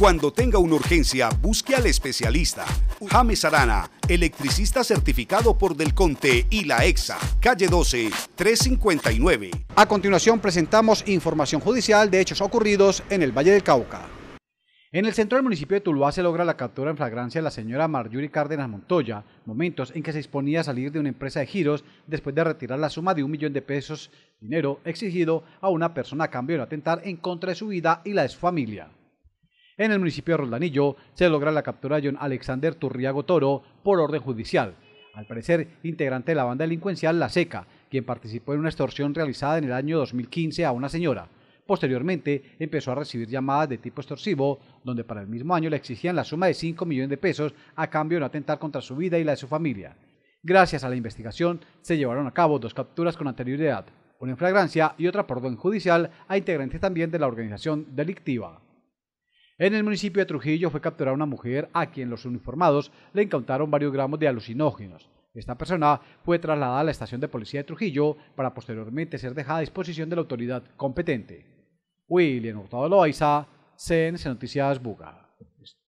Cuando tenga una urgencia, busque al especialista. James Arana, electricista certificado por Del Conte y la EXA, calle 12, 359. A continuación presentamos información judicial de hechos ocurridos en el Valle del Cauca. En el centro del municipio de Tuluá se logra la captura en flagrancia de la señora Marjorie Cárdenas Montoya, momentos en que se disponía a salir de una empresa de giros después de retirar la suma de un millón de pesos, dinero exigido a una persona a cambio de atentar en contra de su vida y la de su familia. En el municipio de Roldanillo se logra la captura de John Alexander Turriago Toro por orden judicial. Al parecer, integrante de la banda delincuencial La Seca, quien participó en una extorsión realizada en el año 2015 a una señora. Posteriormente, empezó a recibir llamadas de tipo extorsivo, donde para el mismo año le exigían la suma de 5 millones de pesos a cambio de no atentar contra su vida y la de su familia. Gracias a la investigación, se llevaron a cabo dos capturas con anterioridad, una en flagrancia y otra por orden judicial a integrantes también de la organización delictiva. En el municipio de Trujillo fue capturada una mujer a quien los uniformados le incautaron varios gramos de alucinógenos. Esta persona fue trasladada a la estación de policía de Trujillo para posteriormente ser dejada a disposición de la autoridad competente. William Hurtado Loaiza, Noticias Buga.